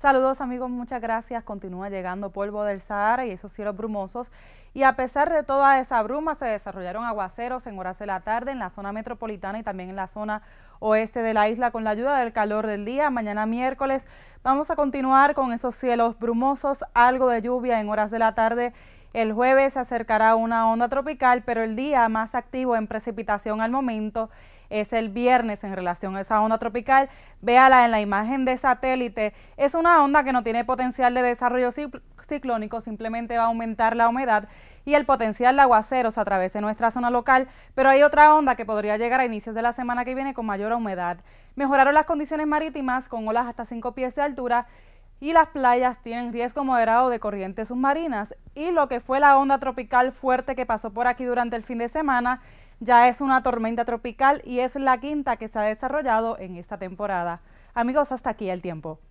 Saludos amigos, muchas gracias. Continúa llegando polvo del Sahara y esos cielos brumosos. Y a pesar de toda esa bruma, se desarrollaron aguaceros en horas de la tarde en la zona metropolitana y también en la zona oeste de la isla con la ayuda del calor del día. Mañana miércoles vamos a continuar con esos cielos brumosos, algo de lluvia en horas de la tarde el jueves se acercará una onda tropical, pero el día más activo en precipitación al momento es el viernes en relación a esa onda tropical. Véala en la imagen de satélite. Es una onda que no tiene potencial de desarrollo ciclónico, simplemente va a aumentar la humedad y el potencial de aguaceros a través de nuestra zona local, pero hay otra onda que podría llegar a inicios de la semana que viene con mayor humedad. Mejoraron las condiciones marítimas con olas hasta 5 pies de altura y las playas tienen riesgo moderado de corrientes submarinas y lo que fue la onda tropical fuerte que pasó por aquí durante el fin de semana ya es una tormenta tropical y es la quinta que se ha desarrollado en esta temporada. Amigos, hasta aquí el tiempo.